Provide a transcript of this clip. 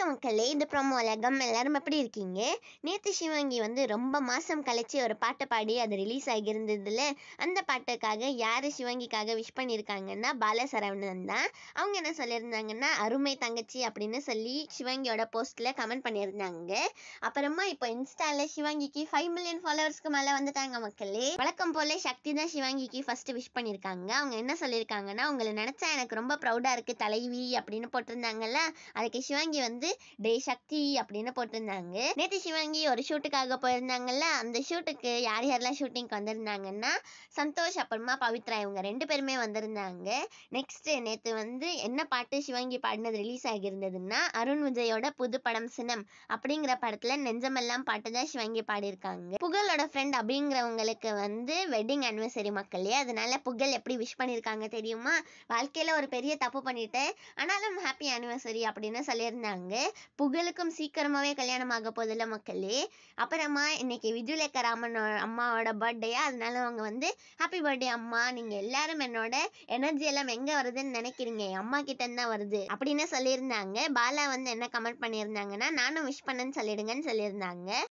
வணக்கம் மக்களே இந்த ப்ரோமோ உலகம் எல்லாரும் எப்படி இருக்கீங்க நேற்று சிவாங்கி வந்து ரொம்ப மாதம் கழிச்சு ஒரு பாட்டை பாடி அது ரிலீஸ் ஆகியிருந்ததுல அந்த பாட்டுக்காக யார் சிவாங்கிக்காக விஷ் பண்ணியிருக்காங்கன்னா பாலசரவணன் தான் அவங்க என்ன சொல்லியிருந்தாங்கன்னா அருமை தங்கச்சி அப்படின்னு சொல்லி சிவாங்கியோட போஸ்ட்டில் கமெண்ட் பண்ணியிருந்தாங்க அப்புறமா இப்போ இன்ஸ்டால சிவாங்கிக்கு ஃபைவ் மில்லியன் ஃபாலோவர்ஸ்க்கு மேலே வந்துட்டாங்க மக்களே வழக்கம் போல சக்தி தான் சிவாங்கிக்கு ஃபஸ்ட்டு விஷ் பண்ணியிருக்காங்க அவங்க என்ன சொல்லியிருக்காங்கன்னா உங்களை நினச்சா எனக்கு ரொம்ப ப்ரௌடாக இருக்கு தலைவி அப்படின்னு போட்டிருந்தாங்கல்ல அதுக்கு சிவாங்கி வந்து டே சக்தி அப்படின்னு போட்டிருந்தாங்க நேத்து சிவங்கி ஒரு ஷூட்டுக்காக போயிருந்தாங்கல்ல அந்த ஷூட்டுக்கு யார் யாரெல்லாம் ஷூட்டிங்க்கு வந்திருந்தாங்கன்னா சந்தோஷ் அப்புறமா பவித்ரா இவங்க ரெண்டு பேருமே வந்திருந்தாங்க நெக்ஸ்ட் நேத்து வந்து என்ன பாட்டு சிவங்கி பாடினது ரிலீஸ் ஆகியிருந்ததுன்னா அருண் விஜயோட புது படம் சினம் அப்படிங்கிற படத்துல நெஞ்சமெல்லாம் பாட்டு தான் சிவங்கி பாடியிருக்காங்க புகழோட ஃப்ரெண்ட் அப்படிங்கிறவங்களுக்கு வந்து வெட்டிங் அனிவர்சரி மக்களே அதனால புகழ் எப்படி விஷ் பண்ணியிருக்காங்க தெரியுமா வாழ்க்கையில் ஒரு பெரிய தப்பு பண்ணிட்டேன் ஆனாலும் ஹாப்பி அனிவர்சரி அப்படின்னு சொல்லியிருந்தாங்க புகழுக்கும் சீக்கிரமாகவே கல்யாணம் ஆக போதில்ல மக்களே அப்புறமா இன்னைக்கு விஜயலேக்கராமனோட அம்மாவோட பர்த்டேயா அதனால அவங்க வந்து ஹாப்பி பர்த்டே அம்மா நீங்கள் எல்லாரும் என்னோட எனர்ஜி எல்லாம் எங்கே வருதுன்னு நினைக்கிறீங்க என் அம்மா கிட்டேருந்து தான் வருது அப்படின்னு சொல்லியிருந்தாங்க பாலா வந்து என்ன கமெண்ட் பண்ணியிருந்தாங்கன்னா நானும் விஷ் பண்ணேன்னு சொல்லிடுங்கன்னு சொல்லியிருந்தாங்க